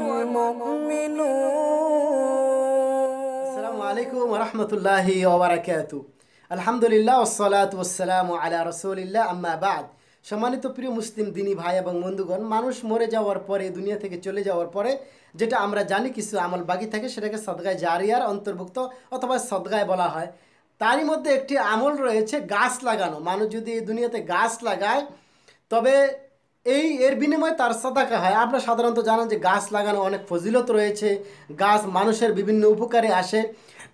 সম্মানিত প্রিয় মুসলিম দিনী ভাই এবং বন্ধুগণ মানুষ মরে যাওয়ার পরে দুনিয়া থেকে চলে যাওয়ার পরে যেটা আমরা জানি কিছু আমল বাকি থাকে সেটাকে সদগায় জারিয়ার অন্তর্ভুক্ত অথবা সদগায় বলা হয় তারই মধ্যে একটি আমল রয়েছে গাছ লাগানো মানুষ যদি দুনিয়াতে গাছ লাগায় তবে এই এর বিনিময়ে তার সাদাকা হয় আপনারা সাধারণত জানেন যে গাছ লাগানো অনেক ফজিলত রয়েছে গাছ মানুষের বিভিন্ন উপকারে আসে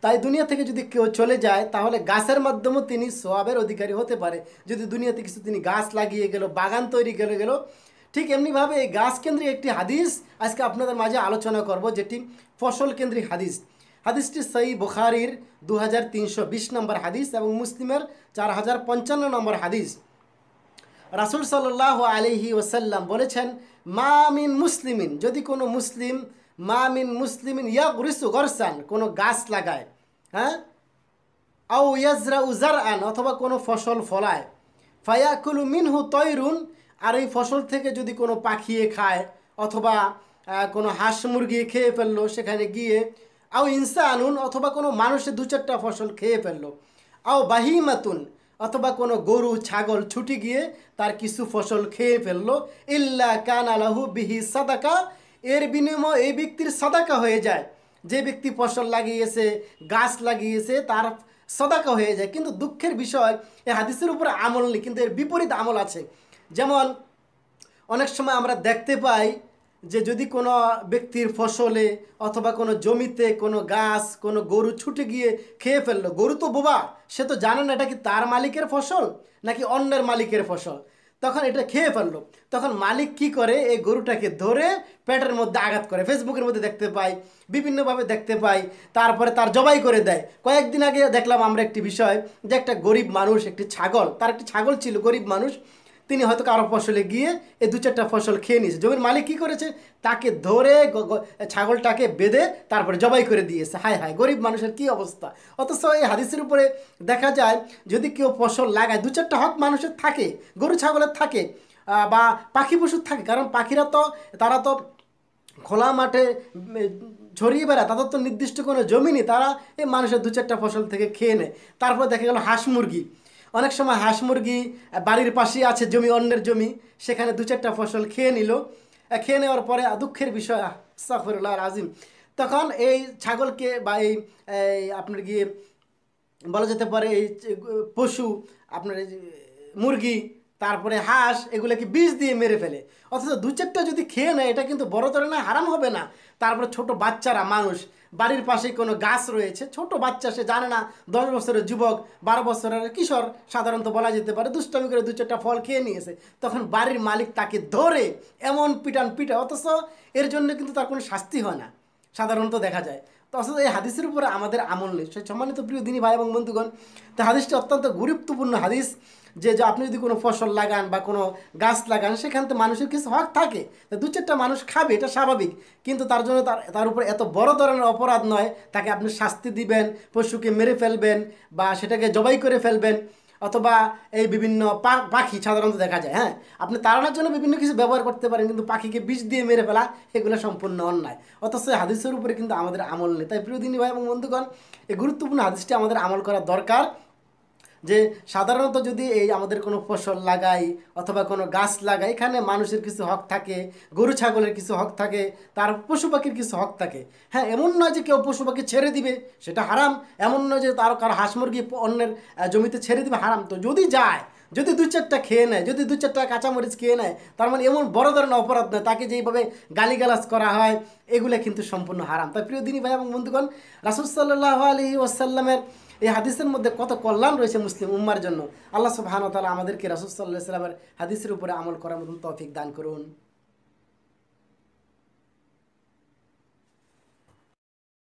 তাই দুনিয়া থেকে যদি কেউ চলে যায় তাহলে গাছের মাধ্যমে তিনি সোয়াবের অধিকারী হতে পারে যদি দুনিয়াতে কিছু তিনি গাছ লাগিয়ে গেল বাগান তৈরি করে গেল ঠিক এমনিভাবে এই গাছ কেন্দ্রিক একটি হাদিস আজকে আপনাদের মাঝে আলোচনা করব যেটি ফসল কেন্দ্রিক হাদিস হাদিসটি সই বুখারির দু নম্বর হাদিস এবং মুসলিমের চার নম্বর হাদিস রাসুল সাল্লাহ আলিহি ওসাল্লাম বলেছেন মামিন মুসলিমিন যদি কোনো মুসলিম মামিন মুসলিমিন ইয়া রিসু গরসান কোনো গাছ লাগায় হ্যাঁ আউ ইয়াজরা উজার আন অথবা কোনো ফসল ফলায় ফায়াকুলু মিনহু তৈরুন আর এই ফসল থেকে যদি কোনো পাখিয়ে খায় অথবা কোনো হাঁস মুরগি খেয়ে ফেললো সেখানে গিয়ে আও আনুন অথবা কোনো মানুষে দু চারটা ফসল খেয়ে ফেললো আও বাহিমাতুন অথবা কোনো গরু ছাগল ছুটি গিয়ে তার কিছু ফসল খেয়ে ফেললো ইল্লা কান আলাহু বিহি সাদাকা এর বিনিময় এই ব্যক্তির সাদাকা হয়ে যায় যে ব্যক্তি ফসল লাগিয়েছে গাছ লাগিয়েছে তার সদাকা হয়ে যায় কিন্তু দুঃখের বিষয় এ হাদিসের উপরে আমল নেই কিন্তু এর বিপরীত আমল আছে যেমন অনেক সময় আমরা দেখতে পাই যে যদি কোনো ব্যক্তির ফসলে অথবা কোনো জমিতে কোনো গাছ কোনো গরু ছুটে গিয়ে খেয়ে ফেললো গরু তো বোবা সে তো জানে না এটা কি তার মালিকের ফসল নাকি অন্যের মালিকের ফসল তখন এটা খেয়ে ফেললো তখন মালিক কি করে এই গরুটাকে ধরে পেটের মধ্যে আঘাত করে ফেসবুকের মধ্যে দেখতে পাই বিভিন্নভাবে দেখতে পাই তারপরে তার জবাই করে দেয় কয়েকদিন আগে দেখলাম আমরা একটি বিষয় যে একটা গরিব মানুষ একটি ছাগল তার একটি ছাগল ছিল গরিব মানুষ তিনি হয়তো কারো ফসলে গিয়ে এই দু চারটা ফসল খেয়ে নিয়েছে জমির মালিক কী করেছে তাকে ধরে ছাগলটাকে বেঁধে তারপরে জবাই করে দিয়েছে হায় হায় গরিব মানুষের কি অবস্থা অথচ এই হাদিসের উপরে দেখা যায় যদি কেউ ফসল লাগায় দু চারটা হক মানুষের থাকে গরু ছাগলের থাকে বা পাখি পশুর থাকে কারণ পাখিরা তো তারা তো খোলা মাঠে ছড়িয়ে বেড়ায় তাদের তো নির্দিষ্ট কোনো জমি নেই তারা এই মানুষের দু চারটা ফসল থেকে খেয়ে নেয় তারপর দেখা গেল হাঁস মুরগি অনেক সময় হাঁস মুরগি বাড়ির পাশেই আছে জমি অন্যের জমি সেখানে দু চারটা ফসল খেয়ে নিল খেয়ে নেওয়ার পরে দুঃখের বিষয় সাফরুল্লাহ আজিম তখন এই ছাগলকে বা এই আপনার গিয়ে বলা যেতে পারে এই পশু আপনার মুরগি তারপরে হাঁস এগুলোকে বিষ দিয়ে মেরে ফেলে অথচ দু চারটা যদি খেয়ে নেয় এটা কিন্তু বড় না হারাম হবে না তারপরে ছোট বাচ্চারা মানুষ বাড়ির পাশে কোনো গাছ রয়েছে ছোট বাচ্চা সে জানে না দশ বছরের যুবক বারো বছরের কিশোর সাধারণত বলা যেতে পারে দুষ্টমি করে দু চারটা ফল খেয়ে নিয়েছে তখন বাড়ির মালিক তাকে ধরে এমন পিটান পিটে অথচ এর জন্য কিন্তু তার কোনো শাস্তি হয় না সাধারণত দেখা যায় তো এই হাদিসের উপরে আমাদের আমল নেই সে সম্মানিত প্রিয় দিনী ভাই এবং বন্ধুগণ তো হাদিসটি অত্যন্ত গুরুত্বপূর্ণ হাদিস যে আপনি যদি কোনো ফসল লাগান বা কোনো গাছ লাগান সেখান থেকে মানুষের কিছু হক থাকে দু চারটা মানুষ খাবে এটা স্বাভাবিক কিন্তু তার জন্য তার তার উপর এত বড় ধরনের অপরাধ নয় তাকে আপনি শাস্তি দিবেন পশুকে মেরে ফেলবেন বা সেটাকে জবাই করে ফেলবেন অথবা এই বিভিন্ন পাখি সাধারণত দেখা যায় হ্যাঁ আপনি তাড়ানোর জন্য বিভিন্ন কিছু ব্যবহার করতে পারেন কিন্তু পাখিকে বিষ দিয়ে মেরে ফেলা এগুলো সম্পূর্ণ অন্যায় অথচ হাদিসের উপরে কিন্তু আমাদের আমল নেই তাই প্রিয়দিনী ভাই এবং বন্ধুগণ এই গুরুত্বপূর্ণ হাদিসটি আমাদের আমল করা দরকার যে সাধারণত যদি এই আমাদের কোনো ফসল লাগাই অথবা কোনো গাছ লাগাই এখানে মানুষের কিছু হক থাকে গরু ছাগলের কিছু হক থাকে তার পশু পাখির কিছু হক থাকে হ্যাঁ এমন নয় যে কেউ পশু পাখি ছেড়ে দিবে সেটা হারাম এমন নয় যে তার কারো হাঁস মুরগি অন্যের জমিতে ছেড়ে দিবে হারাম তো যদি যায় যদি দু চারটা খেয়ে নেয় যদি দু চারটা কাঁচামরিচ খেয়ে নেয় তার মানে এমন বড় ধরনের অপরাধ নয় তাকে যেইভাবে গালিগালাজ করা হয় এগুলো কিন্তু সম্পূর্ণ হারাম তাই প্রিয় দিনী ভাই এবং বন্ধুগণ রাসুল সাল্লাহ ওসাল্লামের এই হাদিসের মধ্যে কত কল্যাণ রয়েছে মুসলিম উম্মার জন্য আল্লাহ তালা আমাদেরকে রাসুল সাল্লাহ সাল্লামের হাদিসের উপরে আমল করার মতন তৌফিক দান করুন